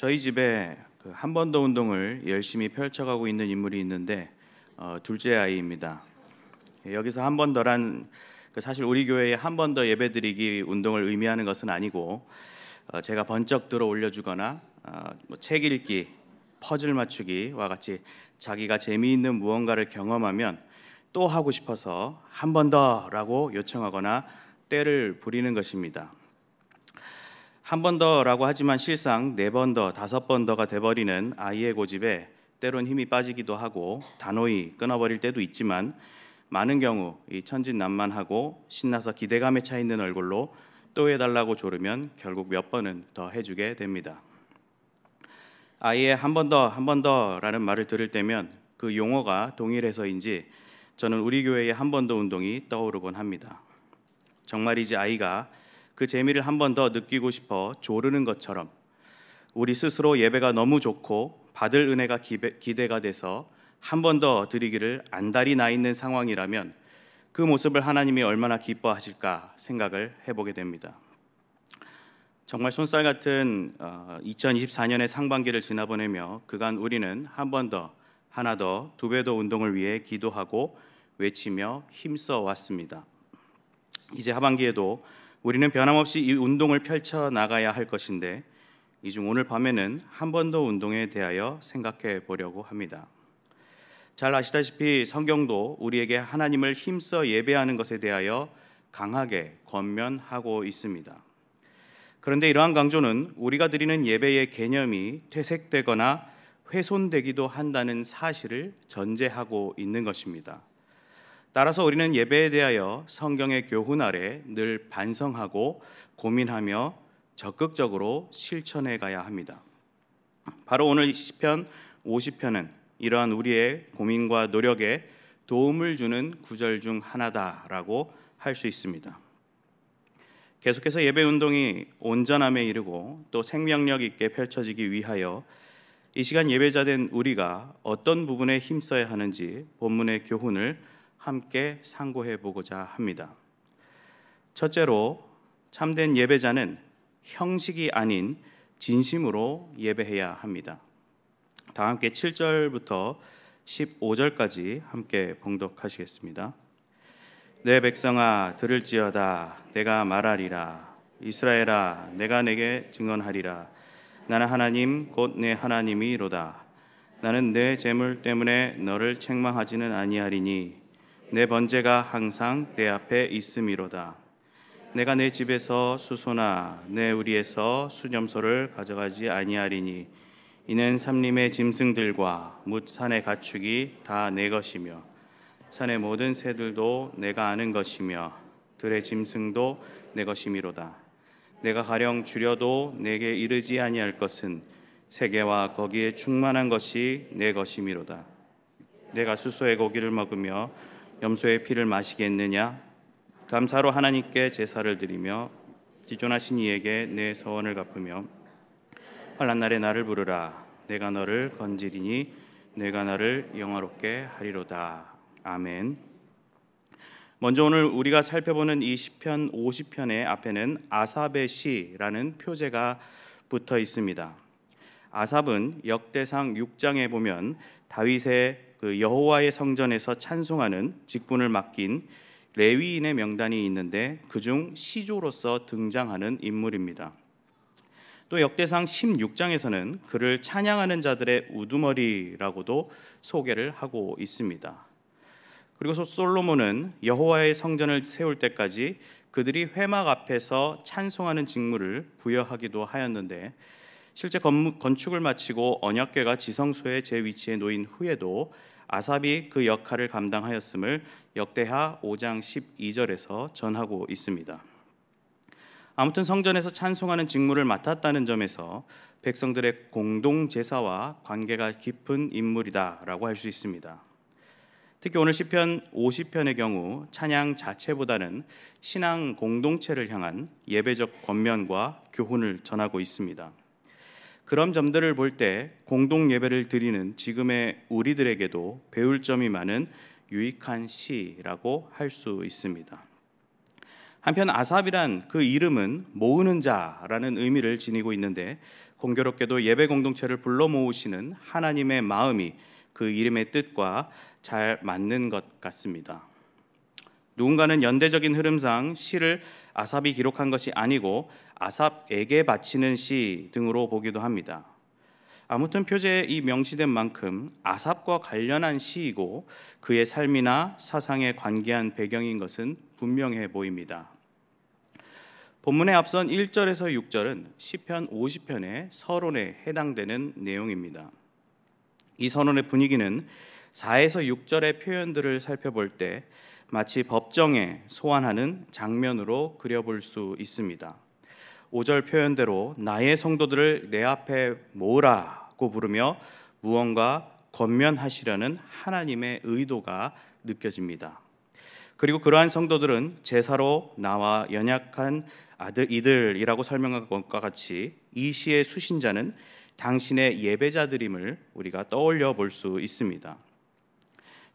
저희 집에 그 한 번 더 운동을 열심히 펼쳐가고 있는 인물이 있는데 어, 둘째 아이입니다. 여기서 한 번 더란 그 사실 우리 교회에 한 번 더 예배드리기 운동을 의미하는 것은 아니고 어, 제가 번쩍 들어 올려주거나 어, 뭐책 읽기, 퍼즐 맞추기와 같이 자기가 재미있는 무언가를 경험하면 또 하고 싶어서 한 번 더라고 요청하거나 때를 부리는 것입니다. 한번 더라고 하지만 실상 네 번 더, 다섯 번 더가 돼버리는 아이의 고집에 때론 힘이 빠지기도 하고 단호히 끊어버릴 때도 있지만 많은 경우 이 천진난만하고 신나서 기대감에 차 있는 얼굴로 또 해달라고 조르면 결국 몇 번은 더 해주게 됩니다. 아이의 한 번 더, 한 번 더라는 말을 들을 때면 그 용어가 동일해서인지 저는 우리 교회의 한 번 더 운동이 떠오르곤 합니다. 정말이지 아이가 그 재미를 한 번 더 느끼고 싶어 조르는 것처럼 우리 스스로 예배가 너무 좋고 받을 은혜가 기대, 가 돼서 한 번 더 드리기를 안달이 나 있는 상황이라면 그 모습을 하나님이 얼마나 기뻐하실까 생각을 해보게 됩니다. 정말 손살 같은 2024년의 어, 상반기를 지나보내며 그간 우리는 한 번 더, 하나 더, 두 배 더 운동을 위해 기도하고 외치며 힘써 왔습니다. 이제 하반기에도 우리는 변함없이 이 운동을 펼쳐 나가야 할 것인데 이 중 오늘 밤에는 한 번 더 운동에 대하여 생각해 보려고 합니다. 잘 아시다시피 성경도 우리에게 하나님을 힘써 예배하는 것에 대하여 강하게 권면하고 있습니다. 그런데 이러한 강조는 우리가 드리는 예배의 개념이 퇴색되거나 훼손되기도 한다는 사실을 전제하고 있는 것입니다. 따라서 우리는 예배에 대하여 성경의 교훈 아래 늘 반성하고 고민하며 적극적으로 실천해 가야 합니다. 바로 오늘 시편 50편은 이러한 우리의 고민과 노력에 도움을 주는 구절 중 하나다라고 할 수 있습니다. 계속해서 예배 운동이 온전함에 이르고 또 생명력 있게 펼쳐지기 위하여 이 시간 예배자 된 우리가 어떤 부분에 힘써야 하는지 본문의 교훈을 함께 상고해 보고자 합니다. 첫째로 참된 예배자는 형식이 아닌 진심으로 예배해야 합니다. 다 함께 7절부터 15절까지 함께 봉독하시겠습니다. 내 백성아 들을지어다 내가 말하리라 이스라엘아 내가 내게 증언하리라 나는 하나님 곧 내 하나님이로다 나는 내 재물 때문에 너를 책망하지는 아니하리니 내 번제가 항상 내 앞에 있음이로다. 내가 내 집에서 수소나 내 우리에서 수념소를 가져가지 아니하리니 이는 삼림의 짐승들과 뭇 산의 가축이 다 내 것이며 산의 모든 새들도 내가 아는 것이며 들의 짐승도 내 것이미로다. 내가 가령 줄여도 내게 이르지 아니할 것은 세계와 거기에 충만한 것이 내 것이미로다. 내가 수소의 고기를 먹으며 염소의 피를 마시겠느냐 감사로 하나님께 제사를 드리며 기존하신 이에게 내 서원을 갚으며 환란 날에 나를 부르라 내가 너를 건지리니 내가 너를 영화롭게 하리로다 아멘 먼저 오늘 우리가 살펴보는 이 시편 50편의 앞에는 아삽의 시라는 표제가 붙어 있습니다 아삽은 역대상 6장에 보면 다윗의 그 여호와의 성전에서 찬송하는 직분을 맡긴 레위인의 명단이 있는데 그중 시조로서 등장하는 인물입니다. 또 역대상 16장에서는 그를 찬양하는 자들의 우두머리라고도 소개를 하고 있습니다. 그리고 솔로몬은 여호와의 성전을 세울 때까지 그들이 회막 앞에서 찬송하는 직무를 부여하기도 하였는데 실제 건축을 마치고 언약궤가 지성소의 제 위치에 놓인 후에도 아삽이 그 역할을 감당하였음을 역대하 5장 12절에서 전하고 있습니다. 아무튼 성전에서 찬송하는 직무를 맡았다는 점에서 백성들의 공동 제사와 관계가 깊은 인물이다라고 할 수 있습니다. 특히 오늘 시편 50편의 경우 찬양 자체보다는 신앙 공동체를 향한 예배적 권면과 교훈을 전하고 있습니다. 그런 점들을 볼 때 공동 예배를 드리는 지금의 우리들에게도 배울 점이 많은 유익한 시라고 할 수 있습니다. 한편 아삽이란 그 이름은 모으는 자라는 의미를 지니고 있는데 공교롭게도 예배 공동체를 불러 모으시는 하나님의 마음이 그 이름의 뜻과 잘 맞는 것 같습니다. 누군가는 연대적인 흐름상 시를 아삽이 기록한 것이 아니고 아삽에게 바치는 시 등으로 보기도 합니다. 아무튼 표제에 이 명시된 만큼 아삽과 관련한 시이고 그의 삶이나 사상에 관계한 배경인 것은 분명해 보입니다. 본문에 앞선 1절에서 6절은 시편 50편의 서론에 해당되는 내용입니다. 이 서론의 분위기는 4에서 6절의 표현들을 살펴볼 때 마치 법정에 소환하는 장면으로 그려볼 수 있습니다. 5절 표현대로 나의 성도들을 내 앞에 모으라고 부르며 무언가 건면하시려는 하나님의 의도가 느껴집니다. 그리고 그러한 성도들은 제사로 나와 연약한 아들 이들이라고 설명한 것과 같이 이 시의 수신자는 당신의 예배자들임을 우리가 떠올려 볼 수 있습니다.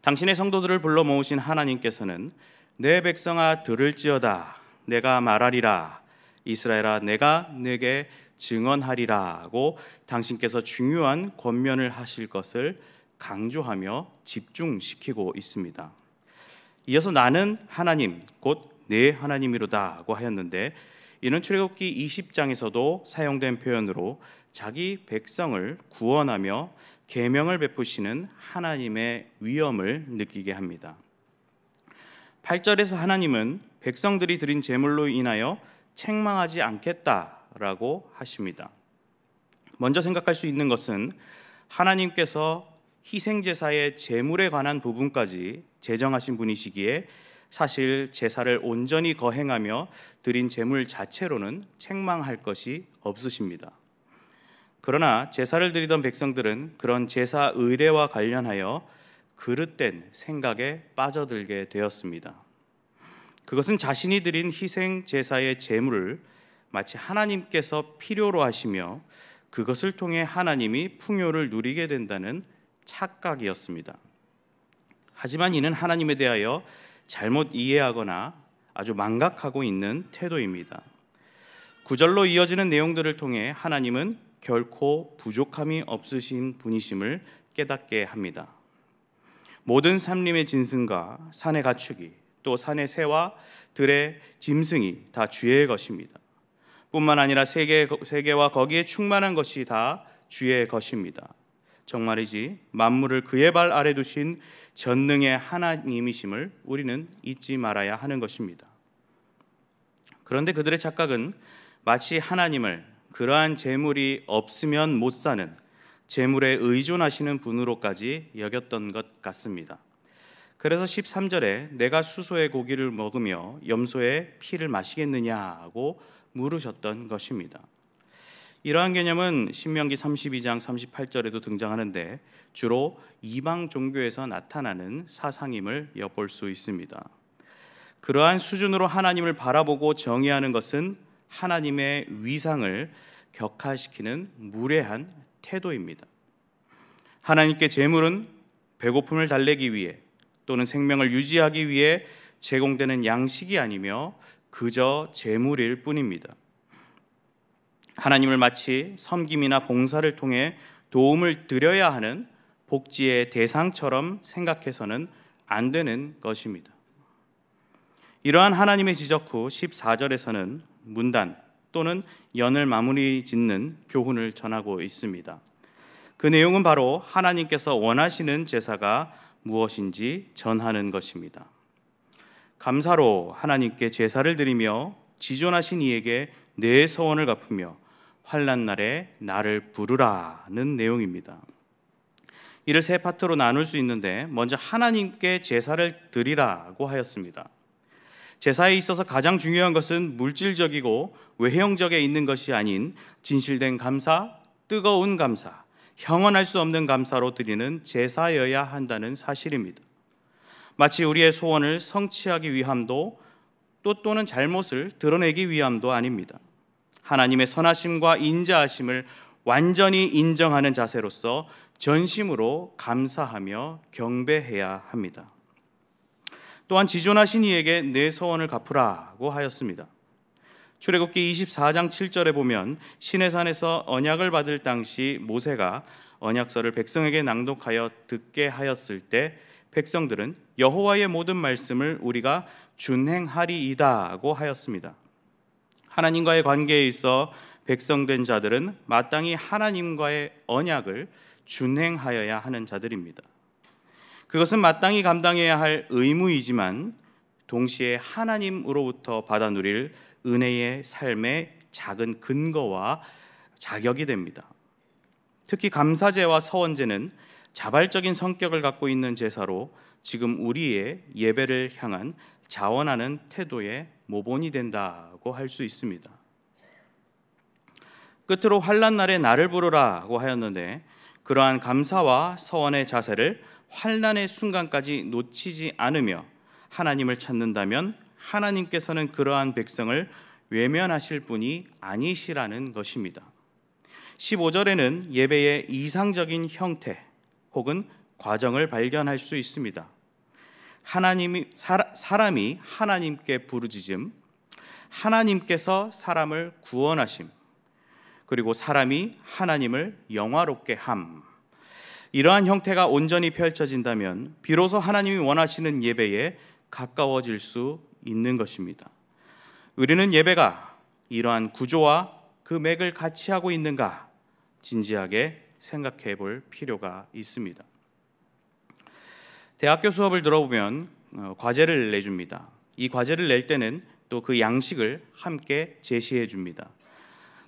당신의 성도들을 불러 모으신 하나님께서는 내 백성아 들을지어다 내가 말하리라 이스라엘아 내가 네게 증언하리라고 당신께서 중요한 권면을 하실 것을 강조하며 집중시키고 있습니다. 이어서 나는 하나님 곧 내 하나님이로다고 하였는데 이는 출애굽기 20장에서도 사용된 표현으로 자기 백성을 구원하며 계명을 베푸시는 하나님의 위엄을 느끼게 합니다. 8절에서 하나님은 백성들이 드린 제물로 인하여 책망하지 않겠다라고 하십니다. 먼저 생각할 수 있는 것은 하나님께서 희생 제사의 제물에 관한 부분까지 제정하신 분이시기에 사실 제사를 온전히 거행하며 드린 제물 자체로는 책망할 것이 없으십니다. 그러나 제사를 드리던 백성들은 그런 제사 의례와 관련하여 그릇된 생각에 빠져들게 되었습니다. 그것은 자신이 드린 희생 제사의 제물을 마치 하나님께서 필요로 하시며 그것을 통해 하나님이 풍요를 누리게 된다는 착각이었습니다. 하지만 이는 하나님에 대하여 잘못 이해하거나 아주 망각하고 있는 태도입니다. 구절로 이어지는 내용들을 통해 하나님은 결코 부족함이 없으신 분이심을 깨닫게 합니다. 모든 삼림의 진승과 산의 가축이 또 산의 새와 들의 짐승이 다 주의 것입니다. 뿐만 아니라 세계 세계와 거기에 충만한 것이 다 주의 것입니다. 정말이지 만물을 그의 발 아래 두신 전능의 하나님이심을 우리는 잊지 말아야 하는 것입니다. 그런데 그들의 착각은 마치 하나님을 그러한 재물이 없으면 못 사는 재물에 의존하시는 분으로까지 여겼던 것 같습니다. 그래서 13절에 내가 수소의 고기를 먹으며 염소의 피를 마시겠느냐고 물으셨던 것입니다. 이러한 개념은 신명기 32장 38절에도 등장하는데 주로 이방 종교에서 나타나는 사상임을 엿볼 수 있습니다. 그러한 수준으로 하나님을 바라보고 정의하는 것은 하나님의 위상을 격하시키는 무례한 태도입니다. 하나님께 재물은 배고픔을 달래기 위해 또는 생명을 유지하기 위해 제공되는 양식이 아니며 그저 재물일 뿐입니다. 하나님을 마치 섬김이나 봉사를 통해 도움을 드려야 하는 복지의 대상처럼 생각해서는 안 되는 것입니다. 이러한 하나님의 지적 후 14절에서는 문단 또는 연을 마무리 짓는 교훈을 전하고 있습니다. 그 내용은 바로 하나님께서 원하시는 제사가 무엇인지 전하는 것입니다. 감사로 하나님께 제사를 드리며 지존하신 이에게 내 서원을 갚으며 환란 날에 나를 부르라는 내용입니다. 이를 세 파트로 나눌 수 있는데 먼저 하나님께 제사를 드리라고 하였습니다. 제사에 있어서 가장 중요한 것은 물질적이고 외형적에 있는 것이 아닌 진실된 감사, 뜨거운 감사, 형언할 수 없는 감사로 드리는 제사여야 한다는 사실입니다. 마치 우리의 소원을 성취하기 위함도 또 또는 잘못을 드러내기 위함도 아닙니다. 하나님의 선하심과 인자하심을 완전히 인정하는 자세로서 전심으로 감사하며 경배해야 합니다. 또한 지존하신 이에게 내 서원을 갚으라고 하였습니다. 출애굽기 24장 7절에 보면 신의 산에서 언약을 받을 당시 모세가 언약서를 백성에게 낭독하여 듣게 하였을 때 백성들은 여호와의 모든 말씀을 우리가 준행하리이다고 하였습니다. 하나님과의 관계에 있어 백성된 자들은 마땅히 하나님과의 언약을 준행하여야 하는 자들입니다. 그것은 마땅히 감당해야 할 의무이지만 동시에 하나님으로부터 받아 누릴 은혜의 삶의 작은 근거와 자격이 됩니다. 특히 감사제와 서원제는 자발적인 성격을 갖고 있는 제사로 지금 우리의 예배를 향한 자원하는 태도의 모본이 된다고 할 수 있습니다. 끝으로 환란 날에 나를 부르라고 하였는데 그러한 감사와 서원의 자세를 환란의 순간까지 놓치지 않으며 하나님을 찾는다면 하나님께서는 그러한 백성을 외면하실 분이 아니시라는 것입니다. 15절에는 예배의 이상적인 형태 혹은 과정을 발견할 수 있습니다. 하나님이 사람이 하나님께 부르짖음, 하나님께서 사람을 구원하심, 그리고 사람이 하나님을 영화롭게 함 이러한 형태가 온전히 펼쳐진다면 비로소 하나님이 원하시는 예배에 가까워질 수 있는 것입니다. 우리는 예배가 이러한 구조와 그 맥을 같이 하고 있는가 진지하게 생각해 볼 필요가 있습니다. 대학교 수업을 들어보면 어, 과제를 내줍니다. 이 과제를 낼 때는 또 그 양식을 함께 제시해 줍니다.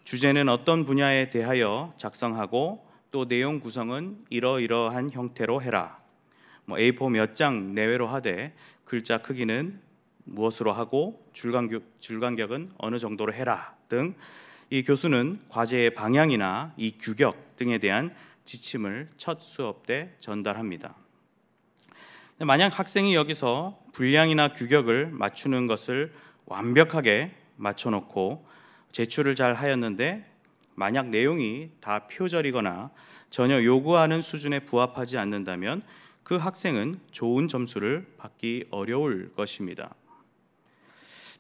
주제는 어떤 분야에 대하여 작성하고 또 내용 구성은 이러이러한 형태로 해라. 뭐 A4 몇 장 내외로 하되 글자 크기는 무엇으로 하고 줄간격, 줄간격은 어느 정도로 해라 등 이 교수는 과제의 방향이나 이 규격 등에 대한 지침을 첫 수업 때 전달합니다. 만약 학생이 여기서 분량이나 규격을 맞추는 것을 완벽하게 맞춰놓고 제출을 잘 하였는데 만약 내용이 다 표절이거나 전혀 요구하는 수준에 부합하지 않는다면 그 학생은 좋은 점수를 받기 어려울 것입니다.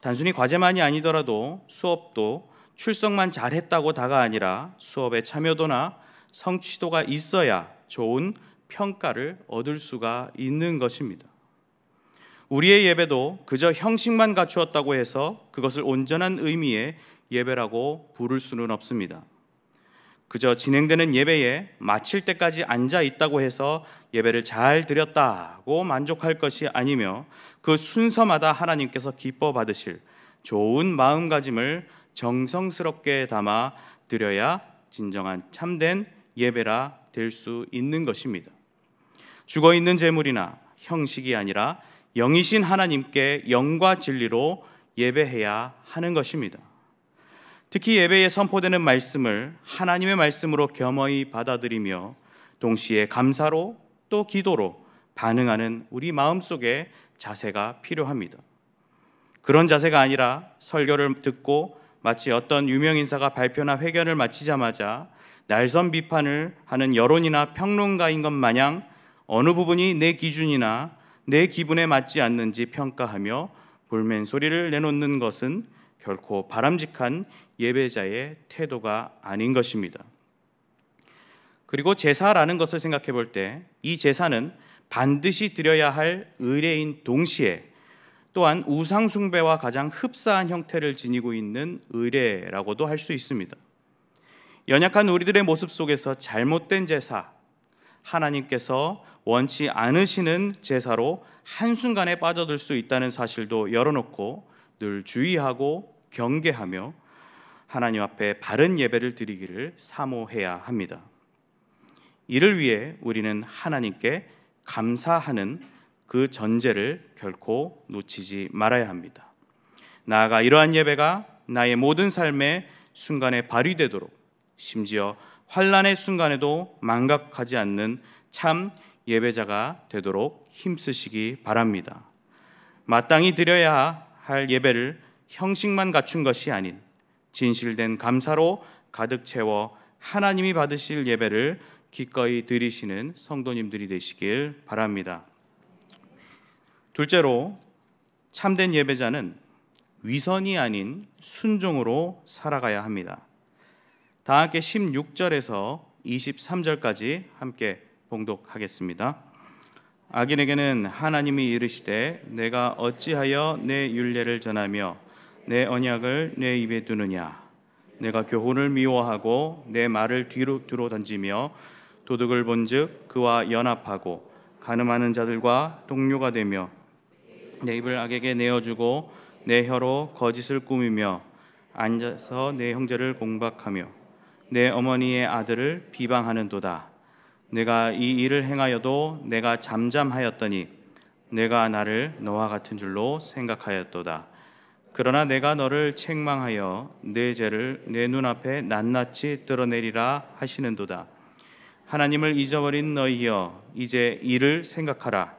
단순히 과제만이 아니더라도 수업도 출석만 잘했다고 다가 아니라 수업에 참여도나 성취도가 있어야 좋은 평가를 얻을 수가 있는 것입니다. 우리의 예배도 그저 형식만 갖추었다고 해서 그것을 온전한 의미의 예배라고 부를 수는 없습니다. 그저 진행되는 예배에 마칠 때까지 앉아 있다고 해서 예배를 잘 드렸다고 만족할 것이 아니며 그 순서마다 하나님께서 기뻐 받으실 좋은 마음가짐을 정성스럽게 담아 드려야 진정한 참된 예배라 될 수 있는 것입니다. 죽어 있는 제물이나 형식이 아니라 영이신 하나님께 영과 진리로 예배해야 하는 것입니다. 특히 예배에 선포되는 말씀을 하나님의 말씀으로 겸허히 받아들이며 동시에 감사로 또 기도로 반응하는 우리 마음속에 자세가 필요합니다. 그런 자세가 아니라 설교를 듣고 마치 어떤 유명 인사가 발표나 회견을 마치자마자 날선 비판을 하는 여론이나 평론가인 것 마냥 어느 부분이 내 기준이나 내 기분에 맞지 않는지 평가하며 볼멘 소리를 내놓는 것은 결코 바람직한 예배자의 태도가 아닌 것입니다. 그리고 제사라는 것을 생각해 볼 때 이 제사는 반드시 드려야 할 의례인 동시에 또한 우상숭배와 가장 흡사한 형태를 지니고 있는 의례라고도 할 수 있습니다. 연약한 우리들의 모습 속에서 잘못된 제사, 하나님께서 원치 않으시는 제사로 한순간에 빠져들 수 있다는 사실도 열어놓고 늘 주의하고 경계하며 하나님 앞에 바른 예배를 드리기를 사모해야 합니다. 이를 위해 우리는 하나님께 감사하는 그 전제를 결코 놓치지 말아야 합니다. 나아가 이러한 예배가 나의 모든 삶의 순간에 발휘되도록 심지어 환란의 순간에도 망각하지 않는 참 예배자가 되도록 힘쓰시기 바랍니다. 마땅히 드려야 할 예배를 형식만 갖춘 것이 아닌 진실된 감사로 가득 채워 하나님이 받으실 예배를 기꺼이 드리시는 성도님들이 되시길 바랍니다. 둘째로 참된 예배자는 위선이 아닌 순종으로 살아가야 합니다. 다 함께 16절에서 23절까지 함께 봉독하겠습니다. 악인에게는 하나님이 이르시되 내가 어찌하여 내 윤례를 전하며 내 언약을 내 입에 두느냐 내가 교훈을 미워하고 내 말을 뒤로 뒤로 던지며 도둑을 본즉 그와 연합하고 가늠하는 자들과 동료가 되며 내 입을 악에게 내어주고 내 혀로 거짓을 꾸미며 앉아서 내 형제를 공박하며 내 어머니의 아들을 비방하는도다 내가 이 일을 행하여도 내가 잠잠하였더니 내가 나를 너와 같은 줄로 생각하였도다 그러나 내가 너를 책망하여 내 죄를 내 눈앞에 낱낱이 드러내리라 하시는도다. 하나님을 잊어버린 너희여 이제 이를 생각하라.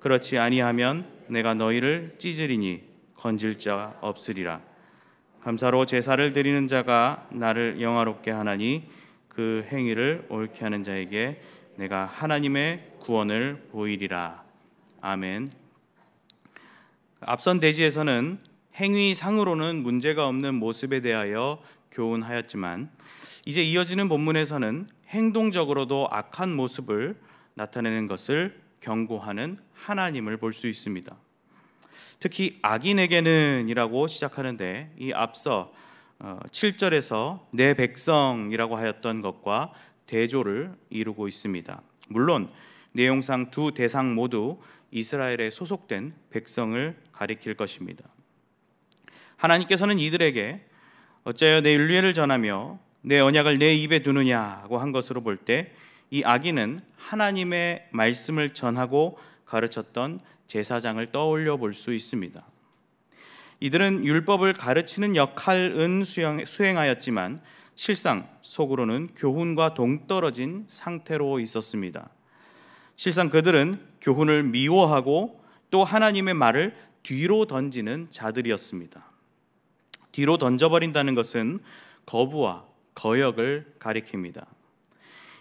그렇지 아니하면 내가 너희를 찢으리니 건질 자 없으리라. 감사로 제사를 드리는 자가 나를 영화롭게 하나니 그 행위를 옳게 하는 자에게 내가 하나님의 구원을 보이리라. 아멘. 앞선 대지에서는 행위상으로는 문제가 없는 모습에 대하여 교훈하였지만 이제 이어지는 본문에서는 행동적으로도 악한 모습을 나타내는 것을 경고하는 하나님을 볼 수 있습니다. 특히 악인에게는이라고 시작하는데 이 앞서 7절에서 어, 내 백성이라고 하였던 것과 대조를 이루고 있습니다. 물론 내용상 두 대상 모두 이스라엘에 소속된 백성을 가리킬 것입니다. 하나님께서는 이들에게 어째여 내 윤례를 전하며 내 언약을 내 입에 두느냐고 한 것으로 볼 때 이 아기는 하나님의 말씀을 전하고 가르쳤던 제사장을 떠올려 볼 수 있습니다. 이들은 율법을 가르치는 역할은 수행하였지만 실상 속으로는 교훈과 동떨어진 상태로 있었습니다. 실상 그들은 교훈을 미워하고 또 하나님의 말을 뒤로 던지는 자들이었습니다. 뒤로 던져버린다는 것은 거부와 거역을 가리킵니다.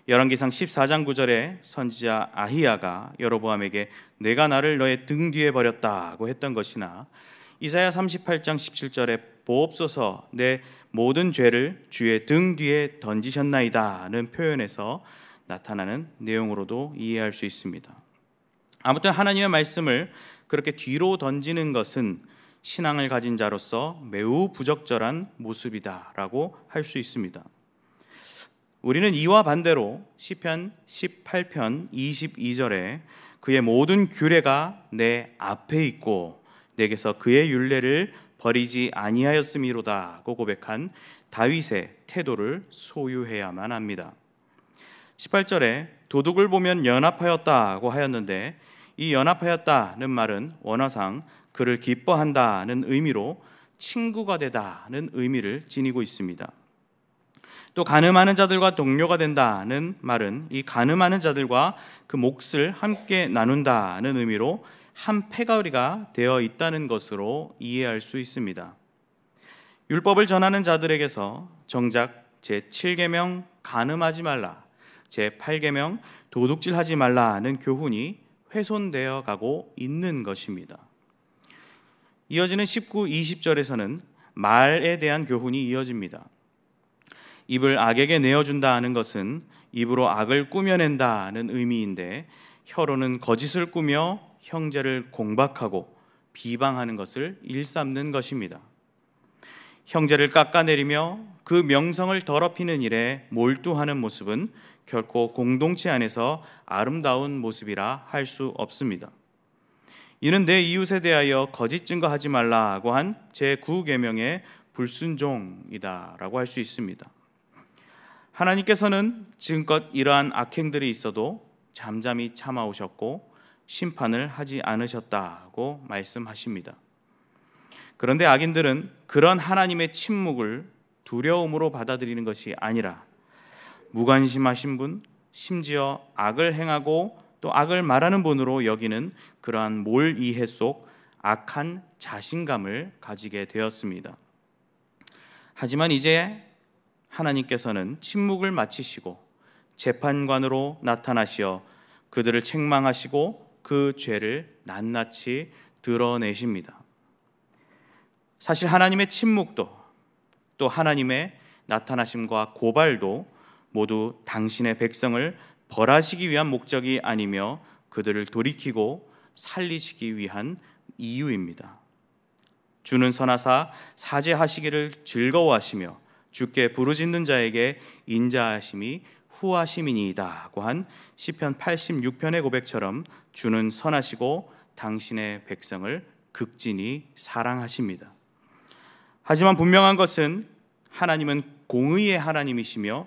열왕기상 14장 9절에 선지자 아히야가 여로보암에게 내가 나를 너의 등 뒤에 버렸다고 했던 것이나 이사야 38장 17절에 보옵소서 내 모든 죄를 주의 등 뒤에 던지셨나이다는 표현에서 나타나는 내용으로도 이해할 수 있습니다. 아무튼 하나님의 말씀을 그렇게 뒤로 던지는 것은 신앙을 가진 자로서 매우 부적절한 모습이다라고 할 수 있습니다. 우리는 이와 반대로 시편 18편 22절에 그의 모든 규례가 내 앞에 있고 내게서 그의 율례를 버리지 아니하였음이로다고 고백한 다윗의 태도를 소유해야만 합니다. 18절에 도둑을 보면 연합하였다고 하였는데 이 연합하였다는 말은 원어상 그를 기뻐한다는 의미로 친구가 되다는 의미를 지니고 있습니다. 또 가늠하는 자들과 동료가 된다는 말은 이 가늠하는 자들과 그 몫을 함께 나눈다는 의미로 한 패거리가 되어 있다는 것으로 이해할 수 있습니다. 율법을 전하는 자들에게서 정작 제 7계명 가늠하지 말라, 제 8계명 도둑질하지 말라는 교훈이 훼손되어 가고 있는 것입니다. 이어지는 19, 20절에서는 말에 대한 교훈이 이어집니다. 입을 악에게 내어준다 하는 것은 입으로 악을 꾸며낸다는 의미인데 혀로는 거짓을 꾸며 형제를 공박하고 비방하는 것을 일삼는 것입니다. 형제를 깎아내리며 그 명성을 더럽히는 일에 몰두하는 모습은 결코 공동체 안에서 아름다운 모습이라 할 수 없습니다. 이는 내 이웃에 대하여 거짓 증거하지 말라고 한 제9계명의 불순종이다라고 할 수 있습니다. 하나님께서는 지금껏 이러한 악행들이 있어도 잠잠히 참아오셨고 심판을 하지 않으셨다고 말씀하십니다. 그런데 악인들은 그런 하나님의 침묵을 두려움으로 받아들이는 것이 아니라 무관심하신 분, 심지어 악을 행하고 또 악을 말하는 분으로 여기는 그러한 몰 이해 속 악한 자신감을 가지게 되었습니다. 하지만 이제 하나님께서는 침묵을 마치시고 재판관으로 나타나시어 그들을 책망하시고 그 죄를 낱낱이 드러내십니다. 사실 하나님의 침묵도 또 하나님의 나타나심과 고발도 모두 당신의 백성을 벌하시기 위한 목적이 아니며 그들을 돌이키고 살리시기 위한 이유입니다. 주는 선하사 사죄하시기를 즐거워하시며 주께 부르짖는 자에게 인자하심이 후하심이니이다고 한 시편 86편의 고백처럼 주는 선하시고 당신의 백성을 극진히 사랑하십니다. 하지만 분명한 것은 하나님은 공의의 하나님이시며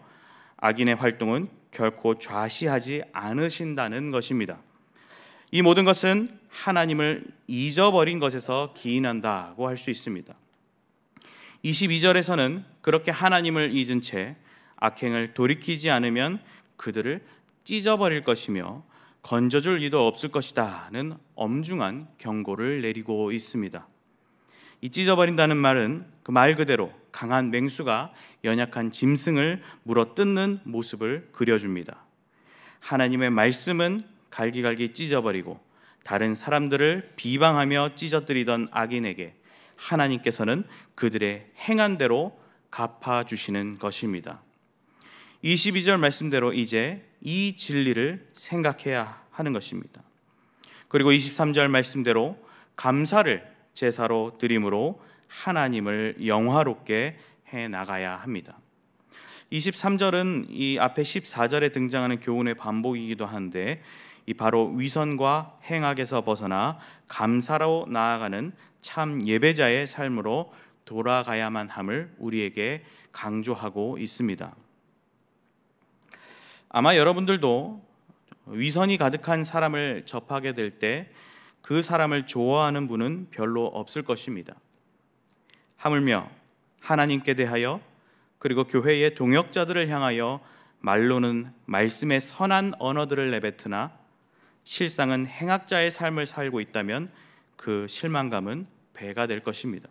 악인의 활동은 결코 좌시하지 않으신다는 것입니다. 이 모든 것은 하나님을 잊어버린 것에서 기인한다고 할 수 있습니다. 22절에서는 그렇게 하나님을 잊은 채 악행을 돌이키지 않으면 그들을 찢어버릴 것이며 건져줄 이도 없을 것이다는 엄중한 경고를 내리고 있습니다. 이 찢어버린다는 말은 그 말 그대로 강한 맹수가 연약한 짐승을 물어 뜯는 모습을 그려줍니다. 하나님의 말씀은 갈기갈기 찢어버리고 다른 사람들을 비방하며 찢어뜨리던 악인에게 하나님께서는 그들의 행한 대로 갚아 주시는 것입니다. 22절 말씀대로 이제 이 진리를 생각해야 하는 것입니다. 그리고 23절 말씀대로 감사를 제사로 드림으로 하나님을 영화롭게 해 나가야 합니다. 23절은 이 앞에 14절에 등장하는 교훈의 반복이기도 한데 이 바로 위선과 행악에서 벗어나 감사로 나아가는 참 예배자의 삶으로 돌아가야만 함을 우리에게 강조하고 있습니다. 아마 여러분들도 위선이 가득한 사람을 접하게 될때 그 사람을 좋아하는 분은 별로 없을 것입니다. 하물며 하나님께 대하여 그리고 교회의 동역자들을 향하여 말로는 말씀의 선한 언어들을 내뱉으나 실상은 행악자의 삶을 살고 있다면 그 실망감은 배가 될 것입니다.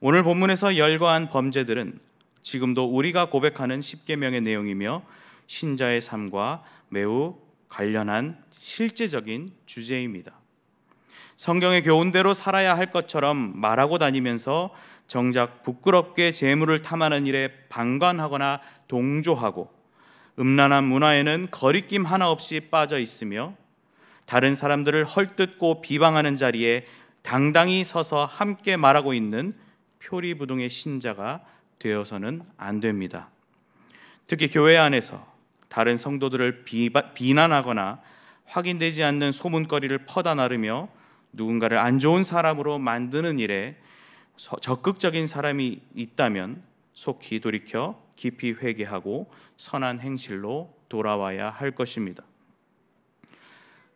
오늘 본문에서 열거한 범죄들은 지금도 우리가 고백하는 십계명의 내용이며 신자의 삶과 매우 관련한 실제적인 주제입니다. 성경의 교훈대로 살아야 할 것처럼 말하고 다니면서 정작 부끄럽게 재물을 탐하는 일에 방관하거나 동조하고 음란한 문화에는 거리낌 하나 없이 빠져 있으며 다른 사람들을 헐뜯고 비방하는 자리에 당당히 서서 함께 말하고 있는 표리부동의 신자가 되어서는 안 됩니다. 특히 교회 안에서 다른 성도들을 비바, 비난하거나 확인되지 않는 소문거리를 퍼다 나르며 누군가를 안 좋은 사람으로 만드는 일에 적극적인 사람이 있다면 속히 돌이켜 깊이 회개하고 선한 행실로 돌아와야 할 것입니다.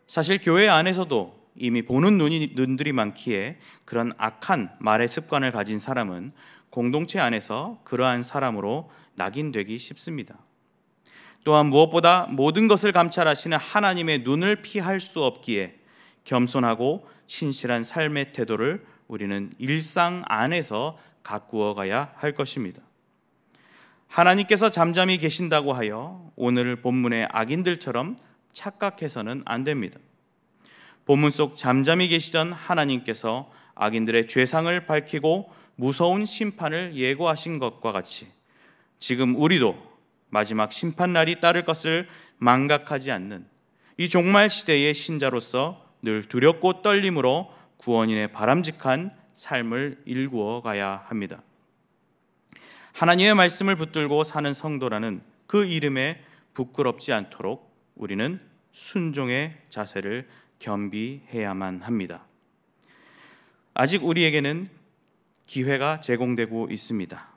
사실 교회 안에서도 이미 보는 눈이, 눈들이 많기에 그런 악한 말의 습관을 가진 사람은 공동체 안에서 그러한 사람으로 낙인되기 쉽습니다. 또한 무엇보다 모든 것을 감찰하시는 하나님의 눈을 피할 수 없기에 겸손하고 신실한 삶의 태도를 우리는 일상 안에서 가꾸어 가야 할 것입니다. 하나님께서 잠잠히 계신다고 하여 오늘 본문의 악인들처럼 착각해서는 안 됩니다. 본문 속 잠잠히 계시던 하나님께서 악인들의 죄상을 밝히고 무서운 심판을 예고하신 것과 같이 지금 우리도 마지막 심판 날이 따를 것을 망각하지 않는 이 종말 시대의 신자로서 늘 두렵고 떨림으로 구원인의 바람직한 삶을 일구어 가야 합니다. 하나님의 말씀을 붙들고 사는 성도라는 그 이름에 부끄럽지 않도록 우리는 순종의 자세를 겸비해야만 합니다. 아직 우리에게는 기회가 제공되고 있습니다.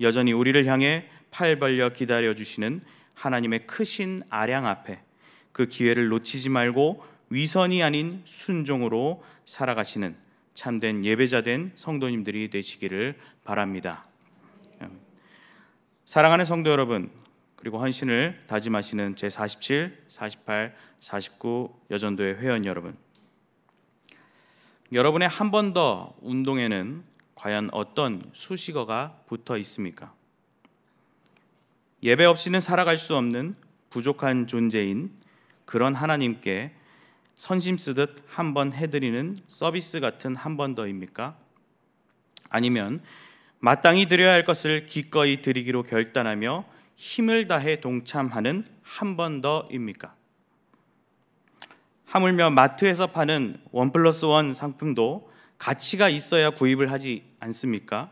여전히 우리를 향해 팔 벌려 기다려 주시는 하나님의 크신 아량 앞에 그 기회를 놓치지 말고 위선이 아닌 순종으로 살아가시는 참된 예배자된 성도님들이 되시기를 바랍니다. 음. 사랑하는 성도 여러분, 그리고 헌신을 다짐하시는 제 47, 48, 49 여전도의 회원 여러분. 여러분의 한 번 더 운동에는 과연 어떤 수식어가 붙어 있습니까? 예배 없이는 살아갈 수 없는 부족한 존재인 그런 하나님께 선심 쓰듯 한 번 해드리는 서비스 같은 한 번 더입니까? 아니면 마땅히 드려야 할 것을 기꺼이 드리기로 결단하며 힘을 다해 동참하는 한 번 더입니까? 하물며 마트에서 파는 원 플러스 원 상품도 가치가 있어야 구입을 하지 않습니까?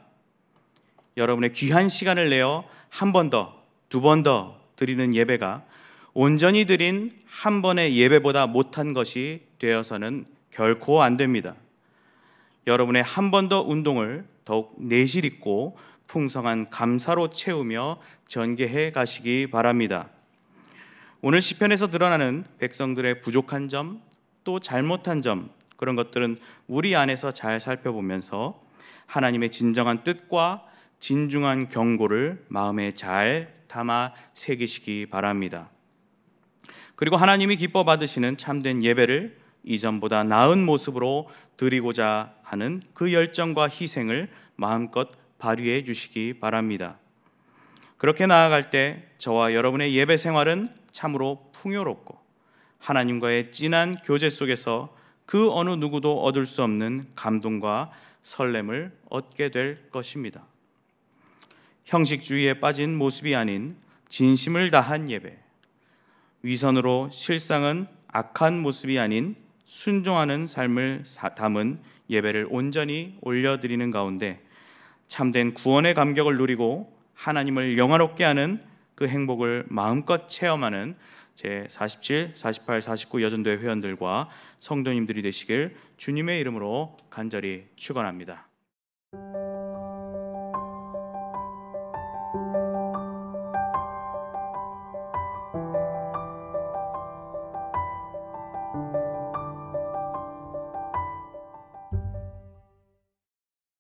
여러분의 귀한 시간을 내어 한번더 두번더 드리는 예배가 온전히 드린 한 번의 예배보다 못한 것이 되어서는 결코 안 됩니다. 여러분의 한 번 더 운동을 더욱 내실 있고 풍성한 감사로 채우며 전개해 가시기 바랍니다. 오늘 시편에서 드러나는 백성들의 부족한 점, 또 잘못한 점 그런 것들은 우리 안에서 잘 살펴보면서 하나님의 진정한 뜻과 진중한 경고를 마음에 잘 담아 새기시기 바랍니다. 그리고 하나님이 기뻐 받으시는 참된 예배를 이전보다 나은 모습으로 드리고자 하는 그 열정과 희생을 마음껏 발휘해 주시기 바랍니다. 그렇게 나아갈 때 저와 여러분의 예배 생활은 참으로 풍요롭고 하나님과의 진한 교제 속에서 그 어느 누구도 얻을 수 없는 감동과 설렘을 얻게 될 것입니다. 형식주의에 빠진 모습이 아닌 진심을 다한 예배, 위선으로 실상은 악한 모습이 아닌 순종하는 삶을 담은 예배를 온전히 올려드리는 가운데 참된 구원의 감격을 누리고 하나님을 영화롭게 하는 그 행복을 마음껏 체험하는 제 47, 48, 49 여전도회 회원들과 성도님들이 되시길 주님의 이름으로 간절히 축원합니다.